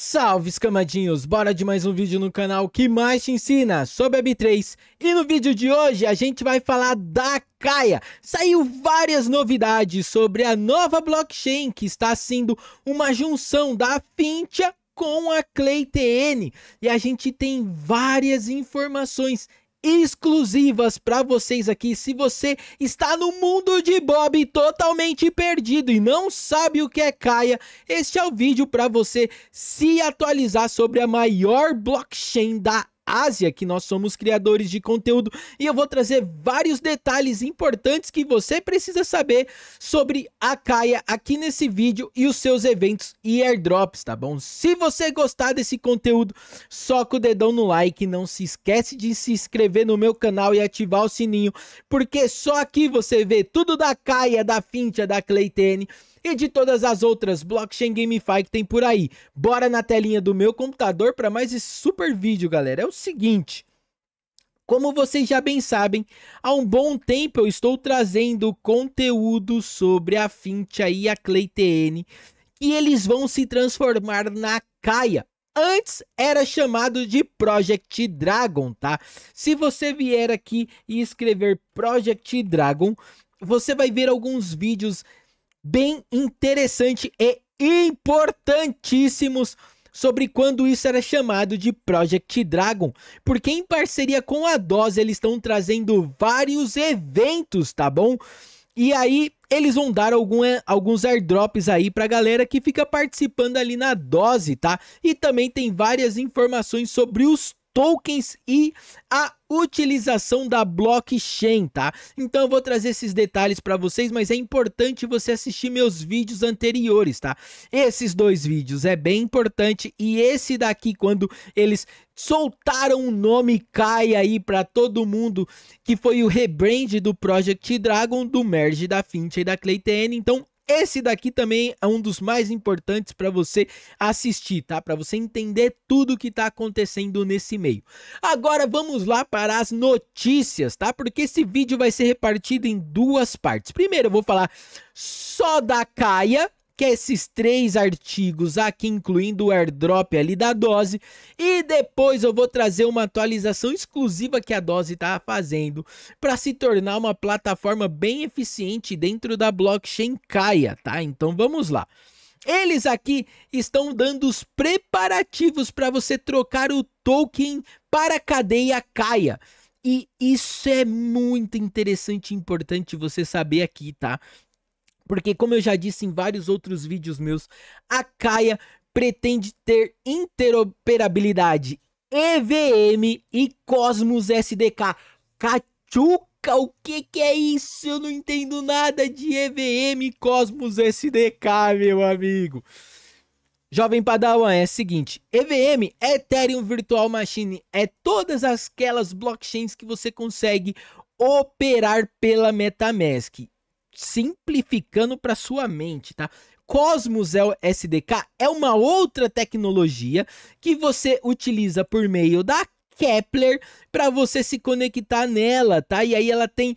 Salve escamadinhos, bora de mais um vídeo no canal que mais te ensina sobre a B3 E no vídeo de hoje a gente vai falar da Kaia Saiu várias novidades sobre a nova blockchain que está sendo uma junção da Fintia com a ClayTN E a gente tem várias informações exclusivas para vocês aqui. Se você está no mundo de Bob totalmente perdido e não sabe o que é Kaia, este é o vídeo para você se atualizar sobre a maior blockchain da Ásia, que nós somos criadores de conteúdo e eu vou trazer vários detalhes importantes que você precisa saber sobre a Kaia aqui nesse vídeo e os seus eventos e airdrops, tá bom? Se você gostar desse conteúdo, soca o dedão no like, não se esquece de se inscrever no meu canal e ativar o sininho, porque só aqui você vê tudo da Kaia, da Fintia, da Cleitene e de todas as outras blockchain GameFi que tem por aí. Bora na telinha do meu computador para mais esse super vídeo, galera. É o seguinte, como vocês já bem sabem, há um bom tempo eu estou trazendo conteúdo sobre a Fintia e a ClayTN, que eles vão se transformar na Caia. Antes era chamado de Project Dragon, tá? Se você vier aqui e escrever Project Dragon, você vai ver alguns vídeos bem interessante e importantíssimos sobre quando isso era chamado de Project Dragon, porque em parceria com a Dose eles estão trazendo vários eventos, tá bom? E aí eles vão dar algum, eh, alguns airdrops aí pra galera que fica participando ali na Dose, tá? E também tem várias informações sobre os tokens e a utilização da blockchain, tá? Então eu vou trazer esses detalhes para vocês, mas é importante você assistir meus vídeos anteriores, tá? Esses dois vídeos é bem importante e esse daqui quando eles soltaram o um nome cai aí para todo mundo que foi o rebrand do Project Dragon, do merge da Finch e da Clayton. Então esse daqui também é um dos mais importantes para você assistir, tá? Para você entender tudo o que está acontecendo nesse meio. Agora vamos lá para as notícias, tá? Porque esse vídeo vai ser repartido em duas partes. Primeiro eu vou falar só da Caia, que é esses três artigos aqui, incluindo o airdrop ali da dose. E depois eu vou trazer uma atualização exclusiva que a dose está fazendo para se tornar uma plataforma bem eficiente dentro da blockchain Kaia, tá? Então vamos lá. Eles aqui estão dando os preparativos para você trocar o token para a cadeia Kaia. E isso é muito interessante e importante você saber aqui, tá? Porque, como eu já disse em vários outros vídeos meus, a Kaia pretende ter interoperabilidade EVM e Cosmos SDK. Cachuca, o que, que é isso? Eu não entendo nada de EVM e Cosmos SDK, meu amigo. Jovem Padawan, é o seguinte, EVM, Ethereum Virtual Machine, é todas aquelas blockchains que você consegue operar pela Metamask simplificando para sua mente, tá? Cosmos SDK é uma outra tecnologia que você utiliza por meio da Kepler para você se conectar nela, tá? E aí ela tem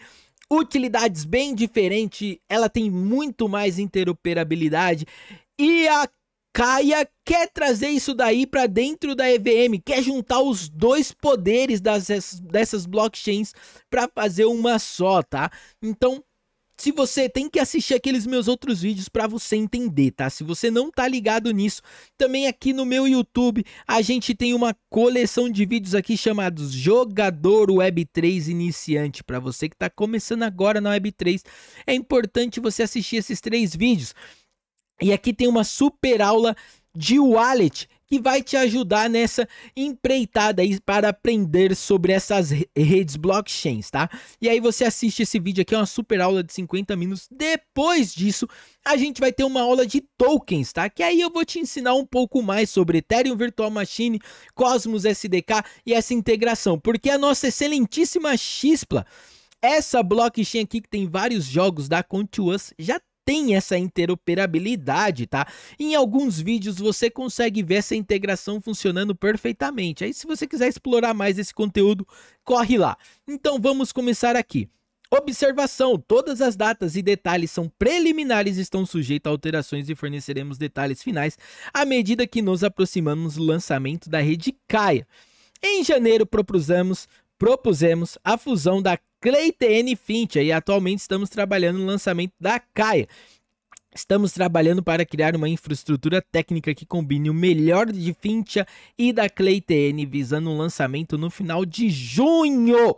utilidades bem diferentes, ela tem muito mais interoperabilidade e a Caia quer trazer isso daí para dentro da EVM, quer juntar os dois poderes das, dessas blockchains para fazer uma só, tá? Então, se você tem que assistir aqueles meus outros vídeos para você entender, tá? Se você não tá ligado nisso, também aqui no meu YouTube a gente tem uma coleção de vídeos aqui chamados Jogador Web3 Iniciante. Para você que tá começando agora na Web3, é importante você assistir esses três vídeos. E aqui tem uma super aula de wallet que vai te ajudar nessa empreitada aí para aprender sobre essas redes blockchains, tá? E aí você assiste esse vídeo aqui, é uma super aula de 50 minutos. Depois disso, a gente vai ter uma aula de tokens, tá? Que aí eu vou te ensinar um pouco mais sobre Ethereum Virtual Machine, Cosmos SDK e essa integração, porque a nossa excelentíssima Xispla essa blockchain aqui que tem vários jogos da Continuous já tem essa interoperabilidade, tá? Em alguns vídeos você consegue ver essa integração funcionando perfeitamente. Aí se você quiser explorar mais esse conteúdo, corre lá. Então vamos começar aqui. Observação: todas as datas e detalhes são preliminares e estão sujeitos a alterações e forneceremos detalhes finais à medida que nos aproximamos do lançamento da rede Caia. Em janeiro propusemos propusemos a fusão da Clayton Finch, e atualmente estamos trabalhando no lançamento da Caia. Estamos trabalhando para criar uma infraestrutura técnica que combine o melhor de Fincha e da Claytn, visando um lançamento no final de junho.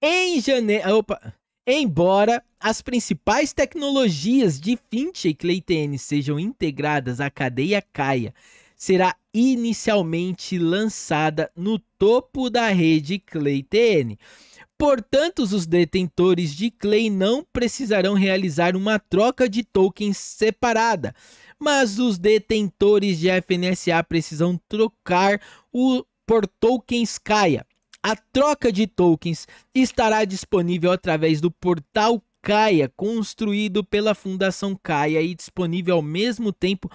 Em janeiro, opa, Embora as principais tecnologias de Finch e Claytn sejam integradas à cadeia Caia, será inicialmente lançada no topo da rede Claytn. Portanto, os detentores de Clay não precisarão realizar uma troca de tokens separada, mas os detentores de FNSA precisam trocar o por tokens Kaia. A troca de tokens estará disponível através do portal Kaia, construído pela Fundação Kaia e disponível ao mesmo tempo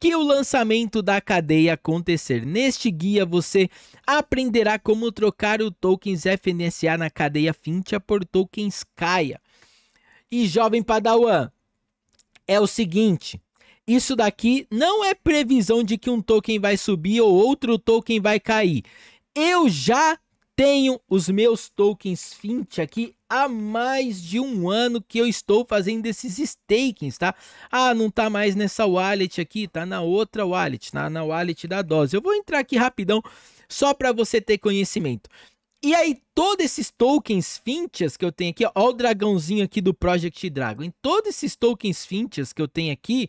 que o lançamento da cadeia acontecer. Neste guia você aprenderá como trocar o tokens FNSA na cadeia Fintia por tokens Kaia. E jovem Padawan, é o seguinte, isso daqui não é previsão de que um token vai subir ou outro token vai cair. Eu já tenho os meus tokens Fint aqui há mais de um ano que eu estou fazendo esses stakings, tá? Ah, não tá mais nessa wallet aqui, tá na outra wallet, tá na wallet da Dose. Eu vou entrar aqui rapidão só para você ter conhecimento. E aí, todos esses tokens Fintias que eu tenho aqui, ó, ó, o dragãozinho aqui do Project Dragon. Todos esses tokens Fintias que eu tenho aqui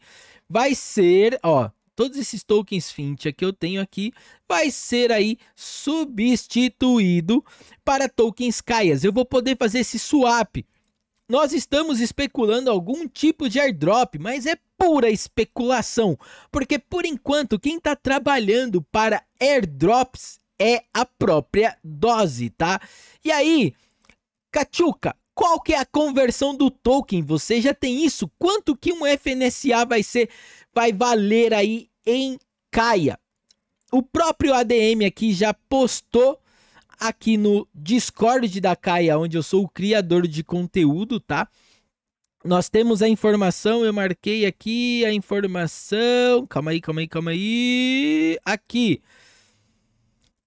vai ser, ó, todos esses tokens Fintia que eu tenho aqui vai ser aí substituído para tokens Caias. Eu vou poder fazer esse swap. Nós estamos especulando algum tipo de airdrop, mas é pura especulação, porque por enquanto quem está trabalhando para airdrops é a própria dose, tá? E aí, Cachuca, qual que é a conversão do token? Você já tem isso? Quanto que um FNSA vai ser vai valer aí em Caia. O próprio ADM aqui já postou aqui no Discord da Caia, onde eu sou o criador de conteúdo, tá? Nós temos a informação, eu marquei aqui a informação. Calma aí, calma aí, calma aí. Aqui.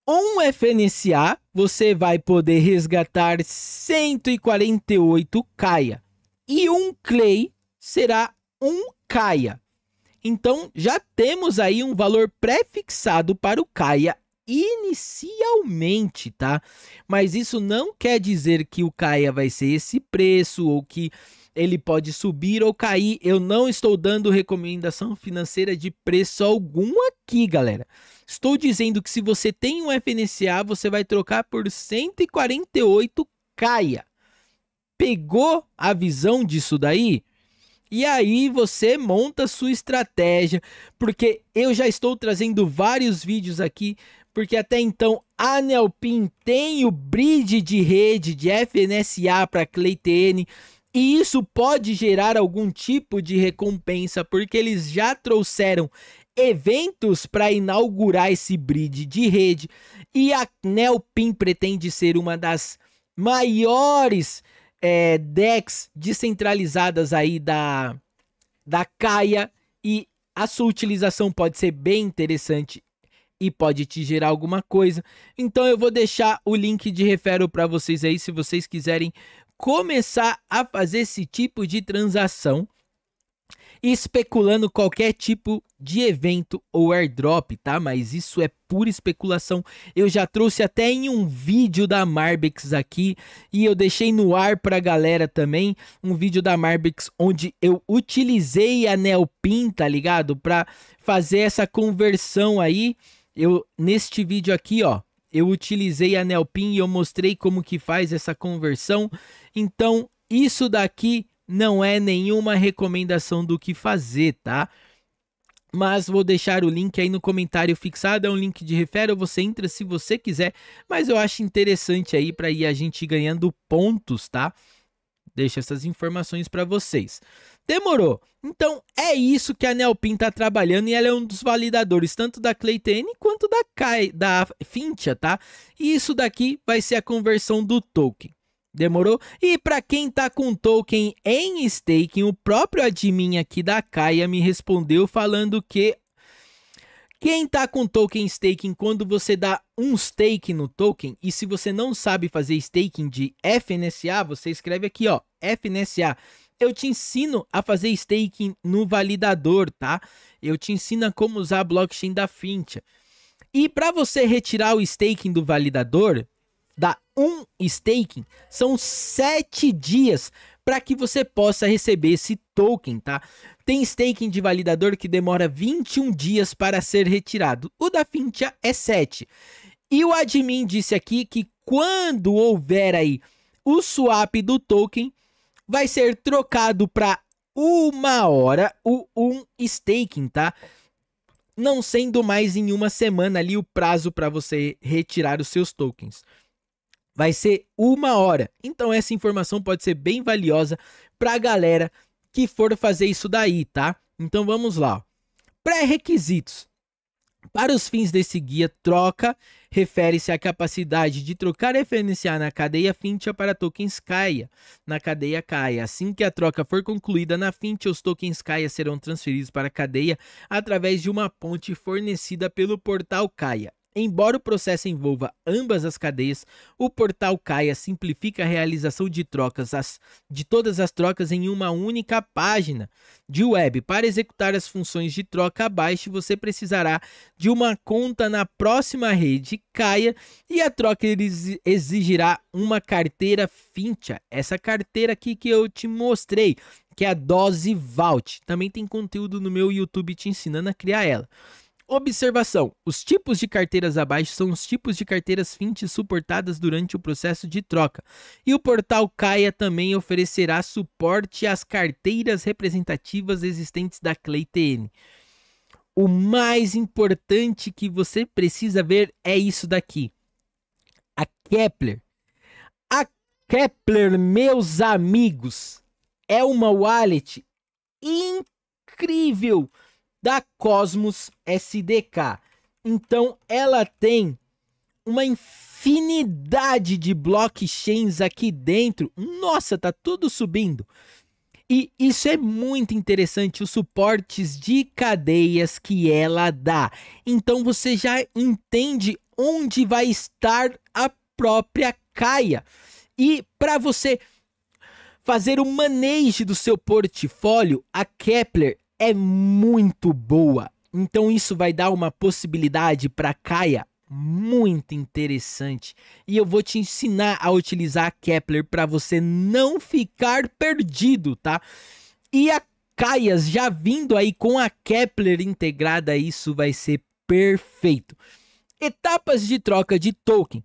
Um FNSA, você vai poder resgatar 148 Caia. E um Clay será um Caia. Então já temos aí um valor pré-fixado para o Caia inicialmente, tá? Mas isso não quer dizer que o Caia vai ser esse preço ou que ele pode subir ou cair. Eu não estou dando recomendação financeira de preço algum aqui, galera. Estou dizendo que se você tem um FNCA, você vai trocar por 148 Caia. Pegou a visão disso daí? E aí você monta sua estratégia, porque eu já estou trazendo vários vídeos aqui, porque até então a Nelpin tem o bridge de rede de FNSA para ClayTN, e isso pode gerar algum tipo de recompensa, porque eles já trouxeram eventos para inaugurar esse bridge de rede, e a Nelpin pretende ser uma das maiores é, decks descentralizadas aí da, da Kaia e a sua utilização pode ser bem interessante e pode te gerar alguma coisa. Então eu vou deixar o link de refero para vocês aí se vocês quiserem começar a fazer esse tipo de transação especulando qualquer tipo de evento ou airdrop, tá? Mas isso é pura especulação. Eu já trouxe até em um vídeo da Marbex aqui e eu deixei no ar pra galera também um vídeo da Marbex onde eu utilizei a Neopin, tá ligado? Pra fazer essa conversão aí. Eu neste vídeo aqui, ó, eu utilizei a Neopin e eu mostrei como que faz essa conversão. Então, isso daqui não é nenhuma recomendação do que fazer, tá? Mas vou deixar o link aí no comentário fixado, é um link de refero, você entra se você quiser, mas eu acho interessante aí para ir a gente ganhando pontos, tá? Deixo essas informações para vocês. Demorou? Então é isso que a Nelpin tá trabalhando e ela é um dos validadores tanto da Claytene quanto da, Kai, da Fintia, tá? E isso daqui vai ser a conversão do token. Demorou? E para quem tá com token em staking, o próprio admin aqui da Kaia me respondeu falando que quem tá com token staking quando você dá um stake no token e se você não sabe fazer staking de FNSA, você escreve aqui, ó, FNSA. Eu te ensino a fazer staking no validador, tá? Eu te ensino a como usar a blockchain da Fintia E para você retirar o staking do validador, da Um Staking são 7 dias para que você possa receber esse token, tá? Tem staking de validador que demora 21 dias para ser retirado. O da Fintia é 7. E o admin disse aqui que quando houver aí o swap do token, vai ser trocado para uma hora o um staking, tá? Não sendo mais em uma semana ali o prazo para você retirar os seus tokens vai ser uma hora. Então essa informação pode ser bem valiosa para a galera que for fazer isso daí, tá? Então vamos lá. Pré-requisitos. Para os fins desse guia, troca refere-se à capacidade de trocar referenciar na cadeia Fintia para tokens Kaia, na cadeia Kaia. Assim que a troca for concluída na Fintia, os tokens Kaia serão transferidos para a cadeia através de uma ponte fornecida pelo portal Kaia. Embora o processo envolva ambas as cadeias, o portal Caia simplifica a realização de trocas, as, de todas as trocas em uma única página de web. Para executar as funções de troca abaixo, você precisará de uma conta na próxima rede Caia e a troca exigirá uma carteira Fincha. Essa carteira aqui que eu te mostrei, que é a Dose Vault. Também tem conteúdo no meu YouTube te ensinando a criar ela. Observação: os tipos de carteiras abaixo são os tipos de carteiras FINT suportadas durante o processo de troca. E o portal Caia também oferecerá suporte às carteiras representativas existentes da ClayTN. O mais importante que você precisa ver é isso daqui: a Kepler. A Kepler, meus amigos, é uma wallet incrível da Cosmos SDK. Então ela tem uma infinidade de blockchains aqui dentro. Nossa, tá tudo subindo. E isso é muito interessante, os suportes de cadeias que ela dá. Então você já entende onde vai estar a própria caia. E para você fazer o manejo do seu portfólio, a Kepler é muito boa. Então isso vai dar uma possibilidade para Kaia muito interessante e eu vou te ensinar a utilizar a Kepler para você não ficar perdido, tá? E a Caias já vindo aí com a Kepler integrada, isso vai ser perfeito. Etapas de troca de token.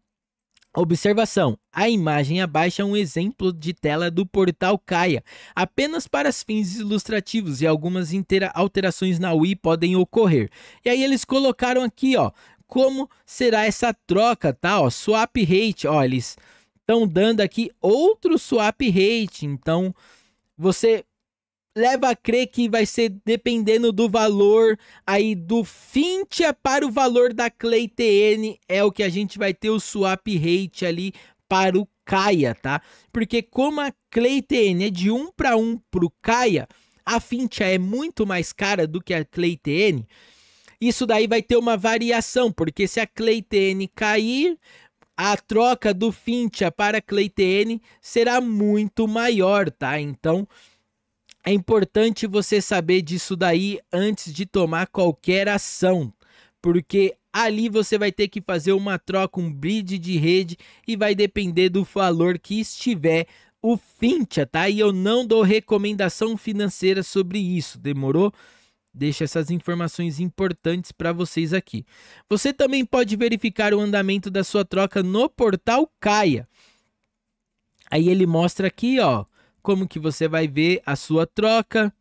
Observação: a imagem abaixo é um exemplo de tela do portal Kaia, apenas para fins ilustrativos e algumas alterações na UI podem ocorrer. E aí eles colocaram aqui, ó, como será essa troca, tá? Ó, swap rate, ó, eles estão dando aqui outro swap rate, então você leva a crer que vai ser dependendo do valor aí do Fintia para o valor da Clay TN, é o que a gente vai ter o swap rate ali para o Caia, tá? Porque como a Claytn é de 1 para 1 para o Caia, a Fintia é muito mais cara do que a Claytn, isso daí vai ter uma variação, porque se a Claytn cair, a troca do Fintia para a Claytn será muito maior, tá? Então... É importante você saber disso daí antes de tomar qualquer ação, porque ali você vai ter que fazer uma troca, um bridge de rede e vai depender do valor que estiver o Fintia, tá? E eu não dou recomendação financeira sobre isso, demorou? Deixa essas informações importantes para vocês aqui. Você também pode verificar o andamento da sua troca no portal Caia. Aí ele mostra aqui, ó, como que você vai ver a sua troca,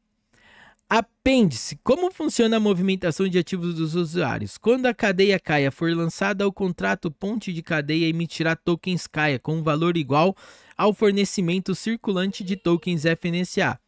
Apêndice: Como funciona a movimentação de ativos dos usuários? Quando a cadeia Caia for lançada, o contrato ponte de cadeia emitirá tokens Caia com um valor igual ao fornecimento circulante de tokens FNSA.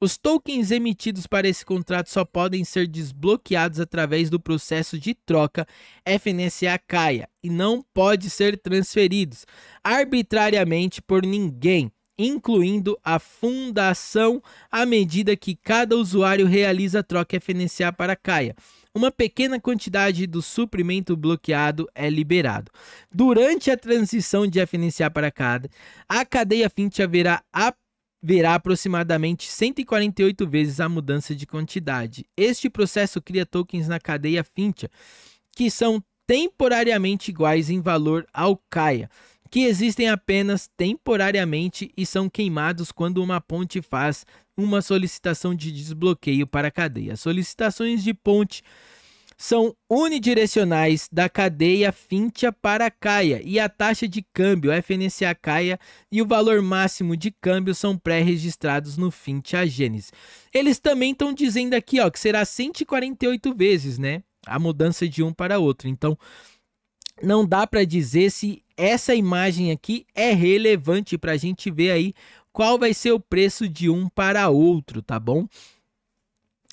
Os tokens emitidos para esse contrato só podem ser desbloqueados através do processo de troca FNSA CAIA e não pode ser transferidos arbitrariamente por ninguém incluindo a fundação, à medida que cada usuário realiza a troca FNCA para CAIA. Uma pequena quantidade do suprimento bloqueado é liberado. Durante a transição de FNCA para CADA, a cadeia FINT haverá verá aproximadamente 148 vezes a mudança de quantidade. Este processo cria tokens na cadeia Fintia, que são temporariamente iguais em valor ao CAIA, que existem apenas temporariamente e são queimados quando uma ponte faz uma solicitação de desbloqueio para a cadeia. Solicitações de ponte são unidirecionais da cadeia Fintia para a Caia e a taxa de câmbio FNCA Caia e o valor máximo de câmbio são pré-registrados no Fintia Gênesis. Eles também estão dizendo aqui ó, que será 148 vezes né, a mudança de um para outro. Então, não dá para dizer se essa imagem aqui é relevante para a gente ver aí qual vai ser o preço de um para outro, tá bom?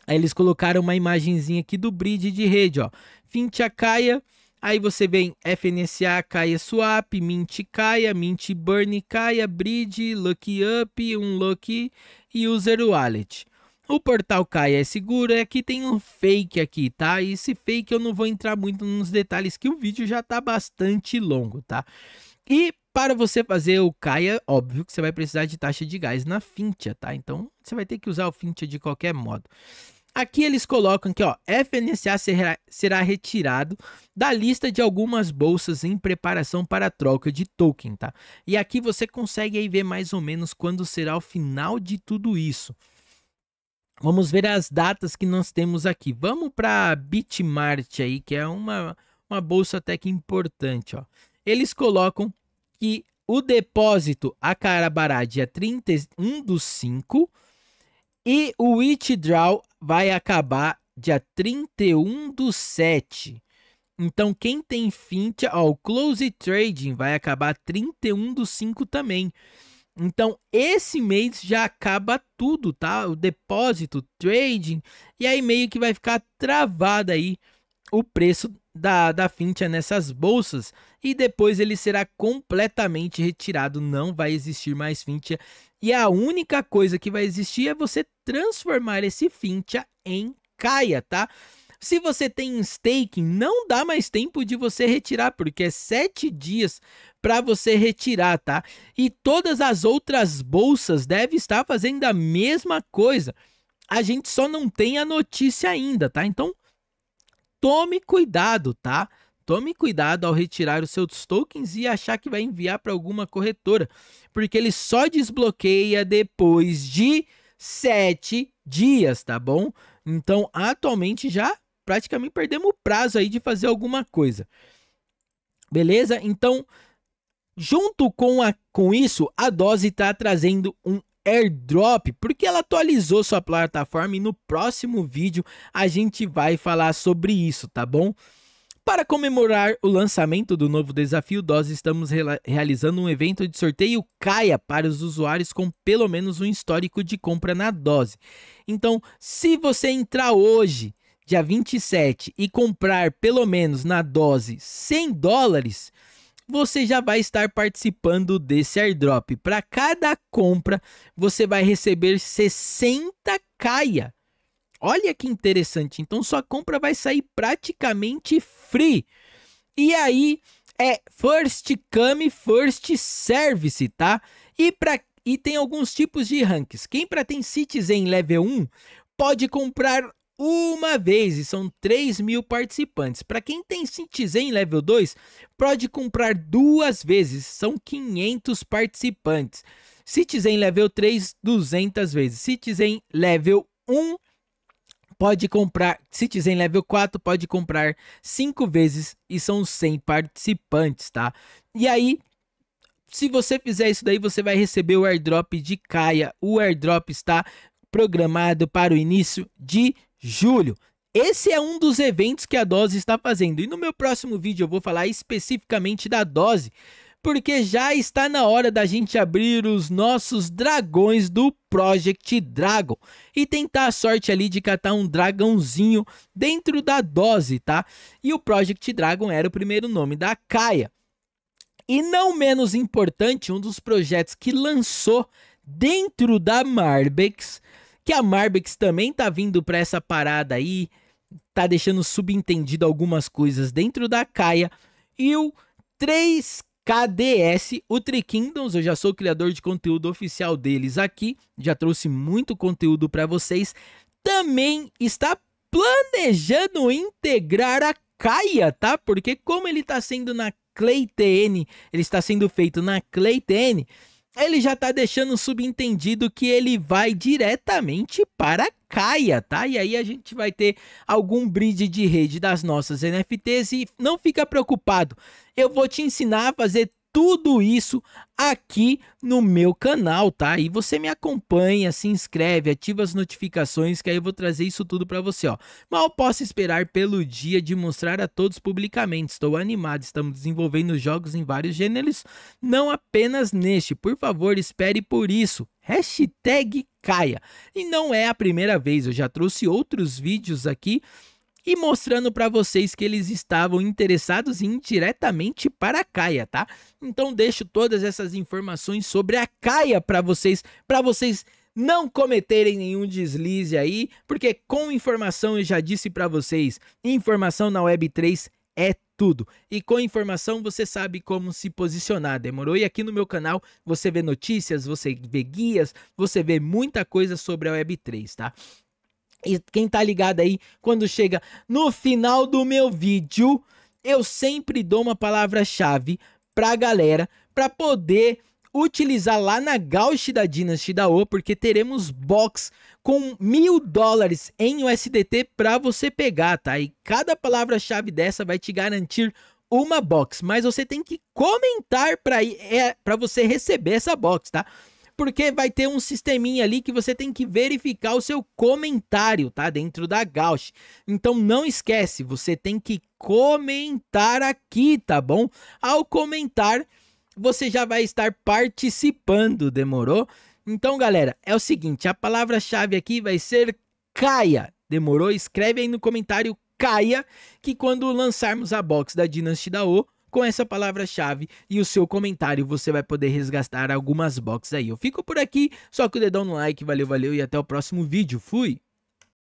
Aí eles colocaram uma imagenzinha aqui do bridge de rede, ó. Fintia Caia, aí você vem FNSA, Caia Swap, Mint Caia, Mint Burn Caia, Bridge, Lucky Up, Lucky e User Wallet. O portal Caia é seguro, é que tem um fake aqui, tá? E esse fake eu não vou entrar muito nos detalhes que o vídeo já tá bastante longo, tá? E para você fazer o Caia, é óbvio que você vai precisar de taxa de gás na Fintia, tá? Então você vai ter que usar o Fintia de qualquer modo. Aqui eles colocam que ó, FNSA será, será retirado da lista de algumas bolsas em preparação para a troca de token, tá? E aqui você consegue aí ver mais ou menos quando será o final de tudo isso. Vamos ver as datas que nós temos aqui. Vamos para a Bitmart aí, que é uma, uma bolsa até que importante. Ó. Eles colocam que o depósito a acabará dia 31 do 5 e o withdraw vai acabar dia 31 do 7. Então, quem tem Fintia, ó, o Close Trading vai acabar 31 do 5 também. Então, esse mês já acaba tudo, tá? O depósito, trading, e aí meio que vai ficar travado aí o preço da, da Fintia nessas bolsas e depois ele será completamente retirado, não vai existir mais Fintia. E a única coisa que vai existir é você transformar esse Fintia em Caia, tá? Se você tem staking, não dá mais tempo de você retirar, porque é sete dias para você retirar, tá? E todas as outras bolsas devem estar fazendo a mesma coisa. A gente só não tem a notícia ainda, tá? Então, tome cuidado, tá? Tome cuidado ao retirar os seus tokens e achar que vai enviar para alguma corretora, porque ele só desbloqueia depois de sete dias, tá bom? Então, atualmente já praticamente perdemos o prazo aí de fazer alguma coisa. Beleza? Então, junto com, a, com isso, a Dose está trazendo um airdrop, porque ela atualizou sua plataforma e no próximo vídeo a gente vai falar sobre isso, tá bom? Para comemorar o lançamento do novo desafio DOS, estamos realizando um evento de sorteio Caia para os usuários com pelo menos um histórico de compra na DOS. Então, se você entrar hoje dia 27 e comprar pelo menos na dose 100 dólares, você já vai estar participando desse airdrop. Para cada compra, você vai receber 60 caia. Olha que interessante. Então sua compra vai sair praticamente free. E aí é first come, first service, tá? E para e tem alguns tipos de ranks. Quem para tem Citizen level 1 pode comprar uma vez e são 3 mil participantes. Para quem tem Citizen Level 2, pode comprar duas vezes, são 500 participantes. Citizen Level 3, 200 vezes. Citizen Level 1, pode comprar. Citizen Level 4, pode comprar 5 vezes e são 100 participantes, tá? E aí, se você fizer isso daí, você vai receber o airdrop de Caia. O airdrop está programado para o início de julho. Esse é um dos eventos que a Dose está fazendo. E no meu próximo vídeo eu vou falar especificamente da Dose, porque já está na hora da gente abrir os nossos dragões do Project Dragon e tentar a sorte ali de catar um dragãozinho dentro da dose, tá? E o Project Dragon era o primeiro nome da Kaia. E não menos importante, um dos projetos que lançou dentro da Marbex que a Marbex também tá vindo para essa parada aí, tá deixando subentendido algumas coisas dentro da Caia. E o 3KDS, o Kingdoms eu já sou criador de conteúdo oficial deles aqui, já trouxe muito conteúdo para vocês, também está planejando integrar a Caia, tá? Porque como ele tá sendo na TN ele está sendo feito na TN ele já tá deixando subentendido que ele vai diretamente para Caia, tá? E aí a gente vai ter algum bridge de rede das nossas NFTs e não fica preocupado. Eu vou te ensinar a fazer tudo isso aqui no meu canal, tá? E você me acompanha, se inscreve, ativa as notificações que aí eu vou trazer isso tudo para você, ó. Mal posso esperar pelo dia de mostrar a todos publicamente. Estou animado, estamos desenvolvendo jogos em vários gêneros, não apenas neste. Por favor, espere por isso. Hashtag Caia. E não é a primeira vez, eu já trouxe outros vídeos aqui e mostrando para vocês que eles estavam interessados em ir diretamente para a Caia, tá? Então deixo todas essas informações sobre a Caia para vocês, para vocês não cometerem nenhum deslize aí, porque com informação eu já disse para vocês, informação na Web3 é tudo. E com informação você sabe como se posicionar, demorou? E aqui no meu canal você vê notícias, você vê guias, você vê muita coisa sobre a Web3, tá? E quem tá ligado aí, quando chega no final do meu vídeo, eu sempre dou uma palavra-chave pra galera para poder utilizar lá na Gauch da Dynasty da O, porque teremos box com mil dólares em USDT para você pegar, tá? E cada palavra-chave dessa vai te garantir uma box, mas você tem que comentar para é, pra você receber essa box, tá? porque vai ter um sisteminha ali que você tem que verificar o seu comentário, tá? Dentro da Gauss. Então não esquece, você tem que comentar aqui, tá bom? Ao comentar, você já vai estar participando, demorou? Então, galera, é o seguinte, a palavra-chave aqui vai ser caia, demorou? Escreve aí no comentário caia, que quando lançarmos a box da Dynasty da O, com essa palavra-chave e o seu comentário, você vai poder resgatar algumas boxes aí. Eu fico por aqui, só que o dedão no like, valeu, valeu e até o próximo vídeo. Fui!